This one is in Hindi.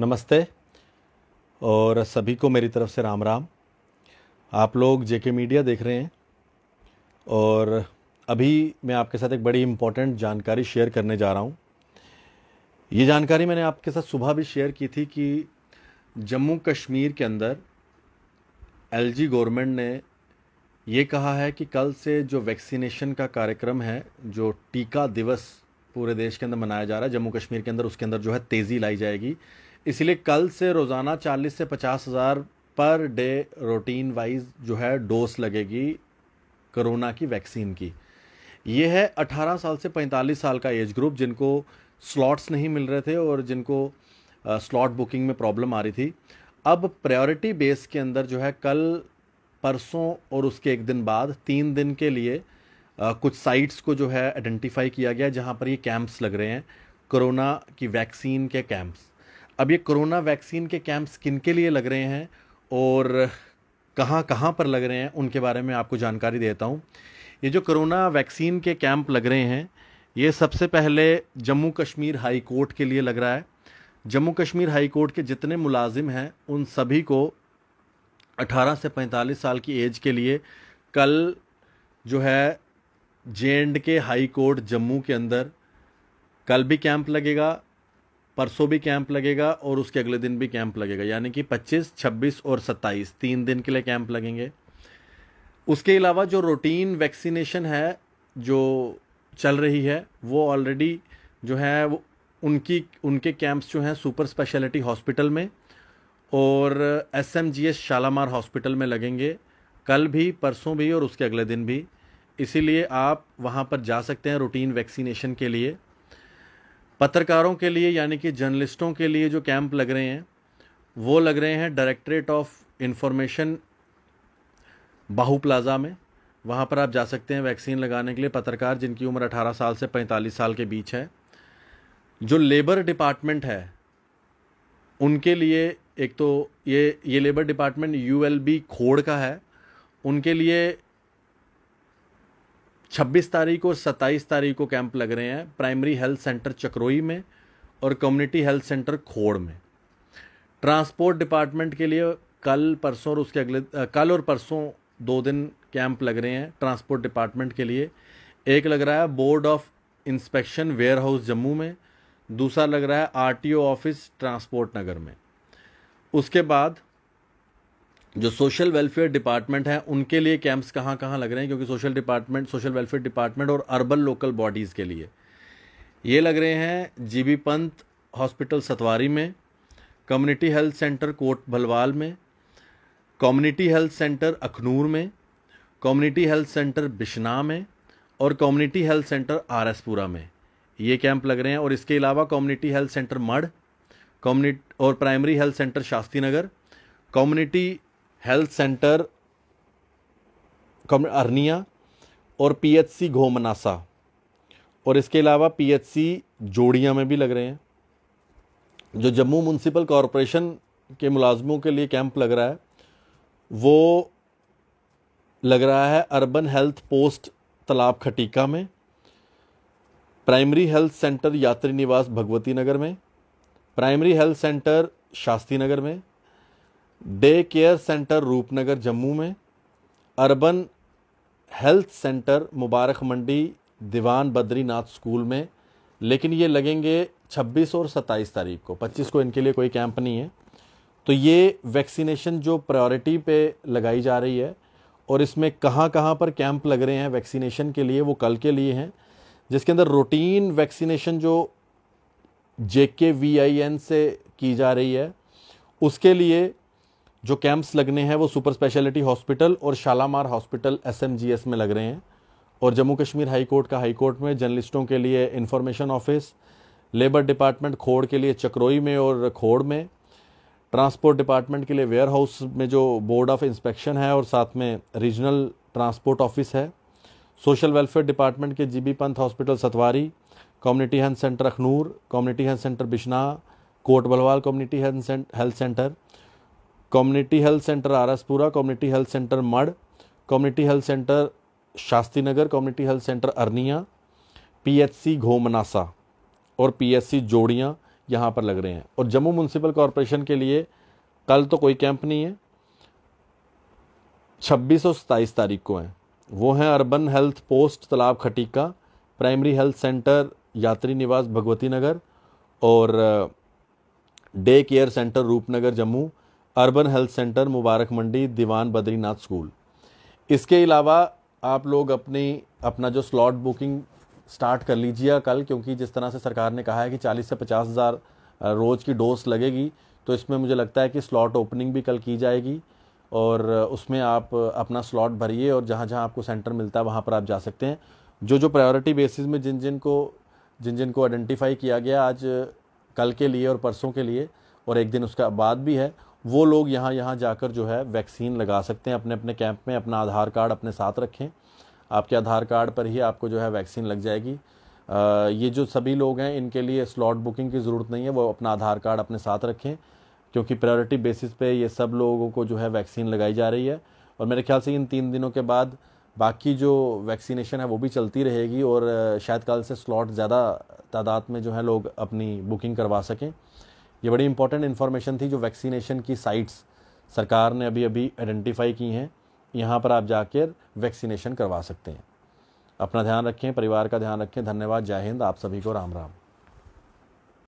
नमस्ते और सभी को मेरी तरफ से राम राम आप लोग जेके मीडिया देख रहे हैं और अभी मैं आपके साथ एक बड़ी इम्पॉर्टेंट जानकारी शेयर करने जा रहा हूँ ये जानकारी मैंने आपके साथ सुबह भी शेयर की थी कि जम्मू कश्मीर के अंदर एलजी गवर्नमेंट ने ये कहा है कि कल से जो वैक्सीनेशन का कार्यक्रम है जो टीका दिवस पूरे देश के अंदर मनाया जा रहा है जम्मू कश्मीर के अंदर उसके अंदर जो है तेज़ी लाई जाएगी इसलिए कल से रोज़ाना चालीस से पचास हज़ार पर डे रूटीन वाइज जो है डोज लगेगी कोरोना की वैक्सीन की ये है 18 साल से 45 साल का एज ग्रुप जिनको स्लॉट्स नहीं मिल रहे थे और जिनको स्लॉट बुकिंग में प्रॉब्लम आ रही थी अब प्रायोरिटी बेस के अंदर जो है कल परसों और उसके एक दिन बाद तीन दिन के लिए आ, कुछ साइट्स को जो है आइडेंटिफाई किया गया जहाँ पर ये कैंप्स लग रहे हैं कोरोना की वैक्सीन के कैंप्स अब ये कोरोना वैक्सीन के कैंप्स किन के लिए लग रहे हैं और कहाँ कहाँ पर लग रहे हैं उनके बारे में आपको जानकारी देता हूँ ये जो कोरोना वैक्सीन के कैंप लग रहे हैं ये सबसे पहले जम्मू कश्मीर हाई कोर्ट के लिए लग रहा है जम्मू कश्मीर हाई कोर्ट के जितने मुलाजिम हैं उन सभी को 18 से 45 साल की एज के लिए कल जो है J and K high court Jammu के अंदर कल भी कैंप लगेगा परसों भी कैंप लगेगा और उसके अगले दिन भी कैंप लगेगा यानी कि 25, 26 और 27 तीन दिन के लिए कैंप लगेंगे उसके अलावा जो रूटीन वैक्सीनेशन है जो चल रही है वो ऑलरेडी जो है वो उनकी उनके कैंप्स जो हैं सुपर स्पेशलिटी हॉस्पिटल में और S M G S Shalamar hospital में लगेंगे कल भी परसों भी और उसके अगले दिन भी इसीलिए आप वहाँ पर जा सकते हैं रूटीन वैक्सीनेशन के लिए पत्रकारों के लिए यानी कि जर्नलिस्टों के लिए जो कैंप लग रहे हैं वो लग रहे हैं directorate of information Bahu plaza में वहाँ पर आप जा सकते हैं वैक्सीन लगाने के लिए पत्रकार जिनकी उम्र 18 साल से 45 साल के बीच है जो लेबर डिपार्टमेंट है उनके लिए एक तो ये ये लेबर डिपार्टमेंट यूएलबी खोड़ का है उनके लिए 26 तारीख और 27 तारीख को कैंप लग रहे हैं प्राइमरी हेल्थ सेंटर चक्रोई में और कम्युनिटी हेल्थ सेंटर खोड़ में ट्रांसपोर्ट डिपार्टमेंट के लिए कल परसों और उसके अगले कल और परसों दो दिन कैंप लग रहे हैं ट्रांसपोर्ट डिपार्टमेंट के लिए एक लग रहा है board of inspection warehouse Jammu में दूसरा लग रहा है आर ऑफिस ट्रांसपोर्ट नगर में उसके बाद जो सोशल वेलफेयर डिपार्टमेंट हैं उनके लिए कैंप्स कहाँ कहाँ लग रहे हैं क्योंकि social department social welfare department और अर्बन लोकल बॉडीज़ के लिए ये लग रहे हैं बी पंत हॉस्पिटल सतवारी में community health centre Kot Bhalwal में कम्युनिटी हेल्थ सेंटर अखनूर में कम्युनिटी हेल्थ सेंटर बिश्ना में और कम्युनिटी हेल्थ सेंटर आरएसपुरा में ये कैंप लग रहे हैं और इसके अलावा community health centre Marh community और primary health centre Shastri Nagar community health centre Arnia और पीएचसी घोमनासा और इसके अलावा पीएचसी जोड़िया में भी लग रहे हैं जो जम्मू म्यूनसिपल कॉरपोरेशन के मुलाजमों के लिए कैंप लग रहा है वो लग रहा है अर्बन हेल्थ पोस्ट तालाब खटीका में प्राइमरी हेल्थ सेंटर यात्री निवास भगवती नगर में primary health centre Shastri Nagar में day care centre Roopnagar Jammu में urban health centre Mubarak Mandi Diwan Badrinath school में लेकिन ये लगेंगे 26 और 27 तारीख को 25 को इनके लिए कोई कैंप नहीं है तो ये वैक्सीनेशन जो प्रायोरिटी पे लगाई जा रही है और इसमें कहाँ कहाँ पर कैंप लग रहे हैं वैक्सीनेशन के लिए वो कल के लिए हैं जिसके अंदर रूटीन वैक्सीनेशन जो जे के वी आई एन से की जा रही है उसके लिए जो कैंप्स लगने हैं वो सुपर स्पेशलिटी हॉस्पिटल और शालामार हॉस्पिटल एसएमजीएस में लग रहे हैं और जम्मू कश्मीर हाई कोर्ट का हाई कोर्ट में जर्नलिस्टों के लिए इंफॉर्मेशन ऑफिस लेबर डिपार्टमेंट खोड़ के लिए चक्रोई में और खोड़ में ट्रांसपोर्ट डिपार्टमेंट के लिए वेयर हाउस में जो बोर्ड ऑफ इंस्पेक्शन है और साथ में रीजनल ट्रांसपोर्ट ऑफिस है सोशल वेलफेयर डिपार्टमेंट के GB Pant hospital Satwari community health centre Akhnoor community health centre Bishnah Kot Bhalwal community health centre community health centre RS Pura community health centre Marh community health centre Shastri Nagar community health centre Arnia PHC Ghomanasa और पीएचसी जोड़ियाँ यहाँ पर लग रहे हैं और जम्मू म्यूनसिपल कॉरपोरेशन के लिए कल तो कोई कैंप नहीं है छब्बीस और सताईस तारीख को हैं वो हैं अर्बन हेल्थ पोस्ट तालाब खटीका प्राइमरी हेल्थ सेंटर यात्री निवास भगवती नगर और day care centre Roopnagar Jammu urban health centre Mubarak Mandi Diwan Badrinath school इसके अलावा आप लोग अपनी अपना जो स्लॉट बुकिंग स्टार्ट कर लीजिए कल क्योंकि जिस तरह से सरकार ने कहा है कि चालीस से पचास हज़ार रोज़ की डोज लगेगी तो इसमें मुझे लगता है कि स्लॉट ओपनिंग भी कल की जाएगी और उसमें आप अपना स्लॉट भरिए और जहाँ जहाँ आपको सेंटर मिलता है वहाँ पर आप जा सकते हैं जो जो प्रायोरिटी बेसिस में जिन जिन को जिन जिन को आइडेंटिफाई किया गया आज कल के लिए और परसों के लिए और एक दिन उसका बाद भी है वो लोग यहाँ यहाँ जाकर जो है वैक्सीन लगा सकते हैं अपने अपने कैंप में अपना आधार कार्ड अपने साथ रखें आपके आधार कार्ड पर ही आपको जो है वैक्सीन लग जाएगी आ, ये जो सभी लोग हैं इनके लिए स्लॉट बुकिंग की ज़रूरत नहीं है वो अपना आधार कार्ड अपने साथ रखें क्योंकि प्रायोरिटी बेसिस पे ये सब लोगों को जो है वैक्सीन लगाई जा रही है और मेरे ख्याल से इन तीन दिनों के बाद बाकी जो वैक्सीनेशन है वो भी चलती रहेगी और शायद कल से स्लॉट ज़्यादा तादाद में जो है लोग अपनी बुकिंग करवा सकें ये बड़ी इंपॉर्टेंट इन्फॉर्मेशन थी जो वैक्सीनेशन की साइट्स सरकार ने अभी अभी आइडेंटिफाई की हैं यहाँ पर आप जाकर वैक्सीनेशन करवा सकते हैं अपना ध्यान रखें परिवार का ध्यान रखें धन्यवाद जय हिंद आप सभी को राम राम